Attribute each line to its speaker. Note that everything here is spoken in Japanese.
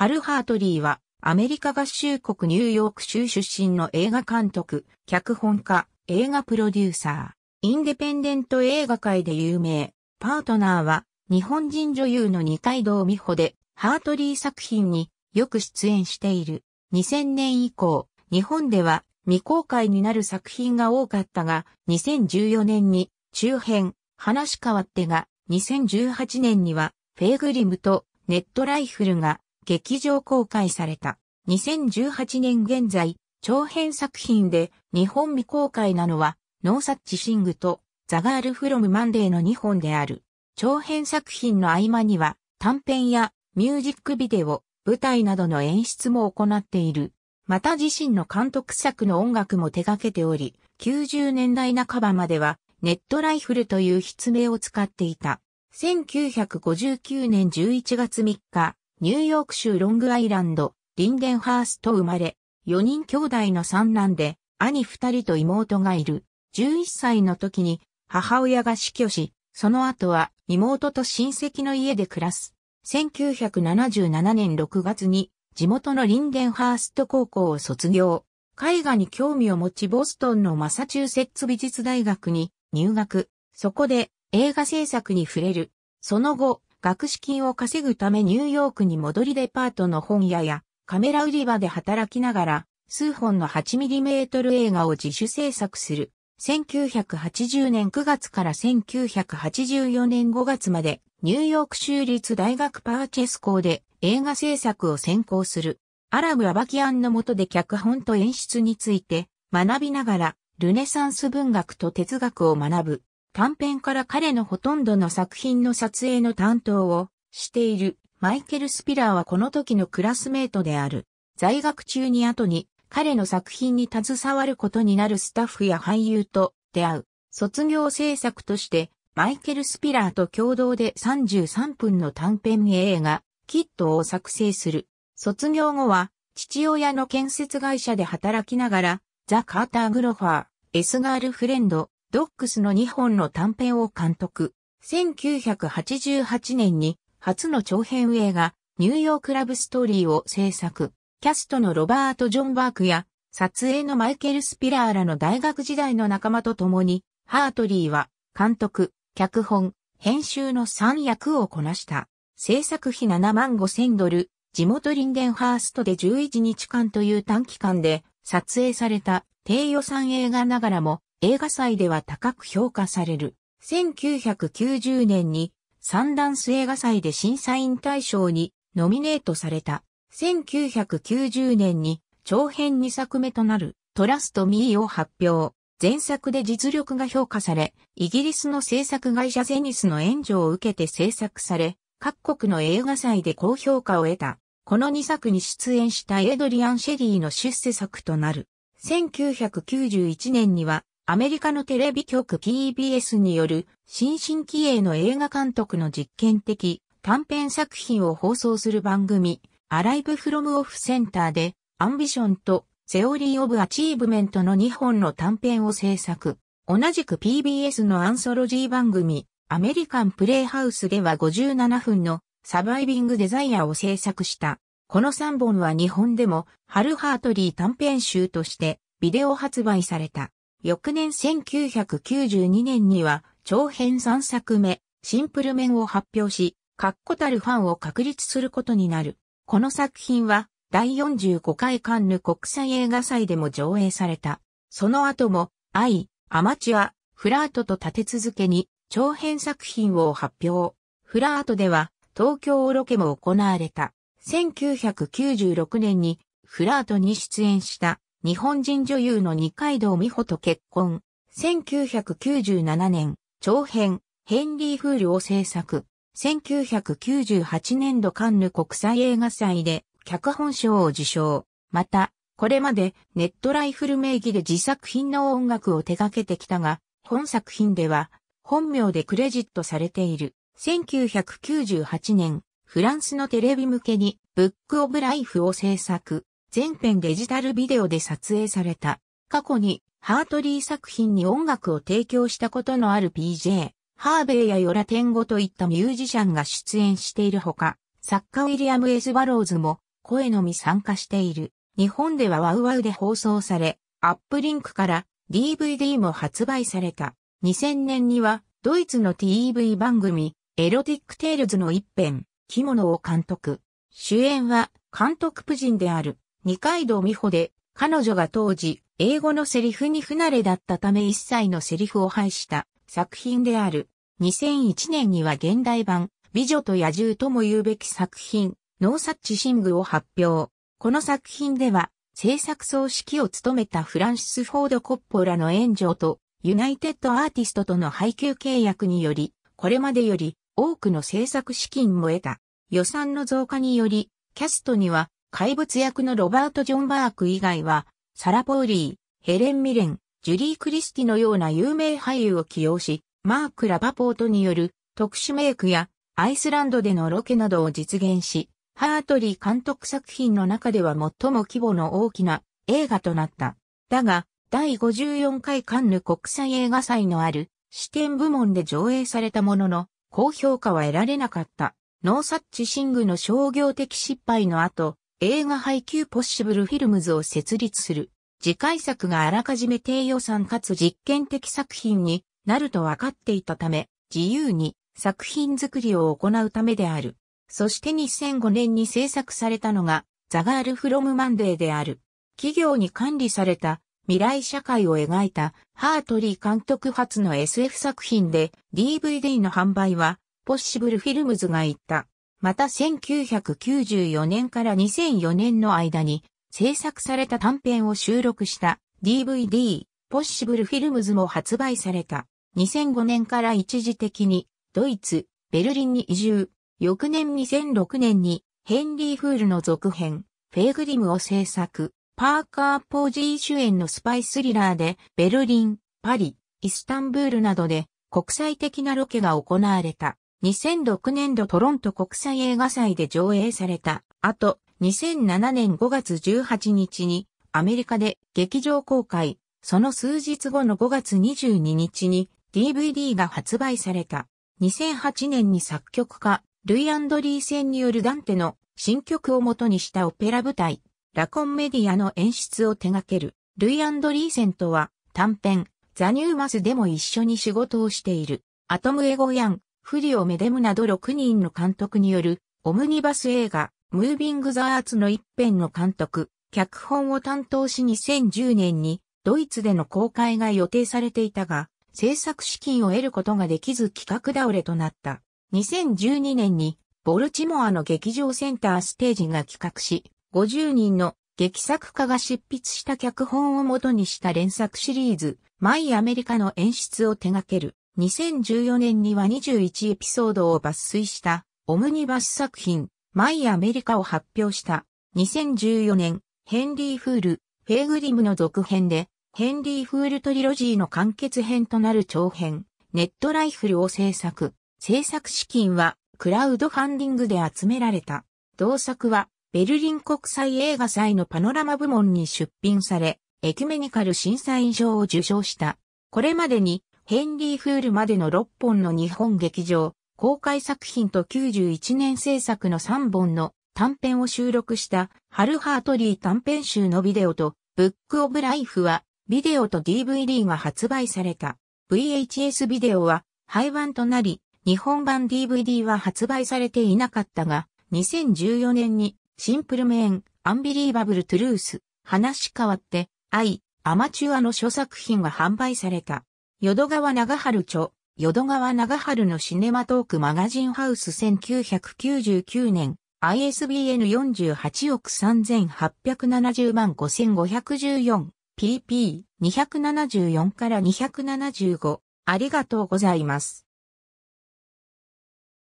Speaker 1: ハル・ハートリーは、アメリカ合衆国ニューヨーク州出身の映画監督、脚本家、映画プロデューサー、インデペンデント映画界で有名、パートナーは、日本人女優の二階堂美穂で、ハートリー作品によく出演している。2000年以降、日本では未公開になる作品が多かったが、2014年に中編、話変わってが、2018年には、フェーグリムとネットライフルが劇場公開された。2018年現在、長編作品で日本未公開なのは、ノーサッチシングとザガールフロムマンデーの2本である。長編作品の合間には、短編やミュージックビデオ、舞台などの演出も行っている。また自身の監督作の音楽も手掛けており、90年代半ばまでは、ネットライフルという筆名を使っていた。1959年11月3日、ニューヨーク州ロングアイランド、リンデンハースト生まれ、4人兄弟の三男で、兄2人と妹がいる。11歳の時に母親が死去し、その後は妹と親戚の家で暮らす。1977年6月に地元のリンデンハースト高校を卒業。絵画に興味を持ちボストンのマサチューセッツ美術大学に入学。そこで映画制作に触れる。その後、学資金を稼ぐためニューヨークに戻りデパートの本屋やカメラ売り場で働きながら数本の 8mm 映画を自主制作する。1980年9月から1984年5月までニューヨーク州立大学パーチェス校で映画制作を専攻する。アラブ・アバキアンの下で脚本と演出について学びながらルネサンス文学と哲学を学ぶ。短編から彼のほとんどの作品の撮影の担当をしているマイケル・スピラーはこの時のクラスメートである。在学中に後に彼の作品に携わることになるスタッフや俳優と出会う。卒業制作としてマイケル・スピラーと共同で33分の短編映画、キットを作成する。卒業後は父親の建設会社で働きながら、ザ・カーター・グロファー、エスガールフレンド、ドックスの2本の短編を監督。1988年に初の長編映画、ニューヨークラブストーリーを制作。キャストのロバート・ジョン・バークや、撮影のマイケル・スピラーらの大学時代の仲間と共に、ハートリーは、監督、脚本、編集の3役をこなした。制作費7万5千ドル、地元リンデンハーストで11日間という短期間で撮影された低予算映画ながらも映画祭では高く評価される。1990年にサンダンス映画祭で審査員大賞にノミネートされた。1990年に長編2作目となるトラスト・ミーを発表。前作で実力が評価され、イギリスの制作会社ゼニスの援助を受けて制作され、各国の映画祭で高評価を得た。この2作に出演したエドリアン・シェリーの出世作となる。1991年にはアメリカのテレビ局 PBS による新進気鋭の映画監督の実験的短編作品を放送する番組アライブフロムオフセンターでアンビションとセオリーオブアチーブメントの2本の短編を制作。同じく PBS のアンソロジー番組アメリカンプレイハウスでは57分のサバイビングデザイアを制作した。この3本は日本でもハルハートリー短編集としてビデオ発売された。翌年1992年には、長編3作目、シンプル面を発表し、確固たるファンを確立することになる。この作品は、第45回カンヌ国際映画祭でも上映された。その後も、愛、アマチュア、フラートと立て続けに、長編作品を発表。フラートでは、東京ロケも行われた。1996年に、フラートに出演した。日本人女優の二階堂美穂と結婚。1997年、長編、ヘンリー・フールを制作。1998年度カンヌ国際映画祭で脚本賞を受賞。また、これまでネットライフル名義で自作品の音楽を手掛けてきたが、本作品では本名でクレジットされている。1998年、フランスのテレビ向けにブックオブライフを制作。全編デジタルビデオで撮影された。過去にハートリー作品に音楽を提供したことのある PJ、ハーベイやヨラテンゴといったミュージシャンが出演しているほか、作家ウィリアム・エズ・バローズも声のみ参加している。日本ではワウワウで放送され、アップリンクから DVD も発売された。2000年にはドイツの TV 番組エロティック・テールズの一編、着物を監督。主演は監督夫人である。二階堂美穂で、彼女が当時、英語のセリフに不慣れだったため一切のセリフを廃した作品である。2001年には現代版、美女と野獣とも言うべき作品、ノーサッチシングを発表。この作品では、制作総指揮を務めたフランシス・フォード・コッポラの援助と、ユナイテッド・アーティストとの配給契約により、これまでより多くの制作資金も得た。予算の増加により、キャストには怪物役のロバート・ジョン・バーク以外は、サラ・ポーリー、ヘレン・ミレン、ジュリー・クリスティのような有名俳優を起用し、マーク・ラパポートによる特殊メイクやアイスランドでのロケなどを実現し、ハートリー監督作品の中では最も規模の大きな映画となった。だが、第54回カンヌ国際映画祭のある視点部門で上映されたものの、高評価は得られなかった。ノーサッチシングの商業的失敗の後、映画配給ポッシブルフィルムズを設立する。次回作があらかじめ低予算かつ実験的作品になると分かっていたため、自由に作品作りを行うためである。そして2005年に制作されたのが、ザガールフロムマンデーである。企業に管理された未来社会を描いたハートリー監督発の SF 作品で DVD の販売はポッシブルフィルムズが言ったまた1994年から2004年の間に制作された短編を収録した DVD ポッシブルフィルムズも発売された。2005年から一時的にドイツ、ベルリンに移住。翌年2006年にヘンリー・フールの続編フェーグリムを制作。パーカー・ポージー主演のスパイスリラーでベルリン、パリ、イスタンブールなどで国際的なロケが行われた。2006年度トロント国際映画祭で上映された後、2007年5月18日にアメリカで劇場公開、その数日後の5月22日に DVD が発売された。2008年に作曲家、ルイ・アンドリー戦によるダンテの新曲を元にしたオペラ舞台、ラコンメディアの演出を手掛ける、ルイ・アンドリーセンとは短編、ザ・ニューマスでも一緒に仕事をしている、アトム・エゴヤン、フリオ・メデムなど6人の監督による、オムニバス映画、ムービング・ザ・アーツの一編の監督、脚本を担当し2010年に、ドイツでの公開が予定されていたが、制作資金を得ることができず企画倒れとなった。2012年に、ボルチモアの劇場センターステージが企画し、50人の劇作家が執筆した脚本を元にした連作シリーズ、マイ・アメリカの演出を手掛ける。2014年には21エピソードを抜粋したオムニバス作品、マイ・アメリカを発表した。2014年、ヘンリー・フール、フェーグリムの続編で、ヘンリー・フールトリロジーの完結編となる長編、ネットライフルを制作。制作資金は、クラウドファンディングで集められた。同作は、ベルリン国際映画祭のパノラマ部門に出品され、エキュメニカル審査員賞を受賞した。これまでに、ヘンリー・フールまでの6本の日本劇場、公開作品と91年制作の3本の短編を収録したハルハートリー短編集のビデオとブックオブライフはビデオと DVD が発売された。VHS ビデオは廃盤となり、日本版 DVD は発売されていなかったが、2014年にシンプルメーン、アンビリーバブルトゥルース、話変わって、愛、アマチュアの諸作品が販売された。淀川長春著、淀川長春のシネマトークマガジンハウス1999年、ISBN 48億3870万 5514pp274 から275ありがとうございます。